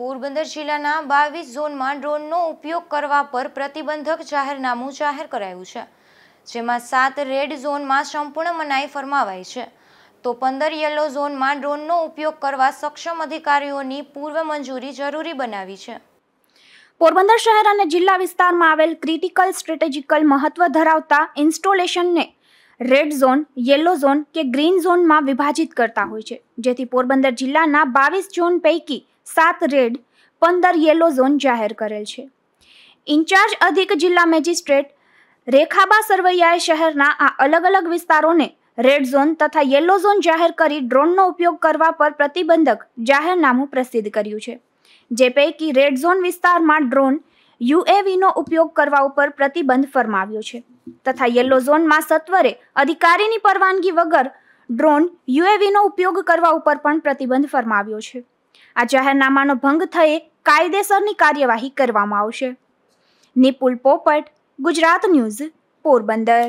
પોરબંદર જિલ્લાના બાવીસ ઝોનમાં ડ્રોનનો ઉપયોગ કરવા પર પ્રતિબંધક જાહેરનામું જાહેર કરાયું છે જેમાં સાત રેડ ઝોનમાં સંપૂર્ણ મનાઈ ફરમાવાઈ છે તો પંદર યલો ઝોનમાં ડ્રોનનો ઉપયોગ કરવા સક્ષમ અધિકારીઓની પૂર્વ મંજૂરી જરૂરી બનાવી છે પોરબંદર શહેર અને જિલ્લા વિસ્તારમાં આવેલ ક્રિટિકલ સ્ટ્રેટેજિકલ મહત્વ ધરાવતા ઇન્સ્ટોલેશનને રેડ ઝોન યલો ઝોન કે ગ્રીન ઝોનમાં વિભાજિત કરતા હોય છે જેથી પોરબંદર જિલ્લાના બાવીસ ઝોન પૈકી સાત રેડ પંદર યેલો ઝોન જાહેર કરેલ છે ઇન્ચાર્જ અધિક જિલ્લા મેજિસ્ટ્રેટ રેખાબા સરવૈયાએ શહેરના આ અલગ અલગ વિસ્તારોને રેડ ઝોન તથા યેલો ઝોન જાહેર કરી ડ્રોનનો ઉપયોગ કરવા પર પ્રતિબંધક જાહેરનામું પ્રસિદ્ધ કર્યું છે જે પૈકી રેડ ઝોન વિસ્તારમાં ડ્રોન યુએવીનો ઉપયોગ કરવા ઉપર પ્રતિબંધ ફરમાવ્યો છે તથા યેલો ઝોનમાં સત્વરે અધિકારીની પરવાનગી વગર ડ્રોન યુએવીનો ઉપયોગ કરવા ઉપર પણ પ્રતિબંધ ફરમાવ્યો છે આ જાહેરનામાનો ભંગ થયે કાયદેસરની કાર્યવાહી કરવામાં આવશે નિપુલ પોપટ ગુજરાત ન્યૂઝ પોરબંદર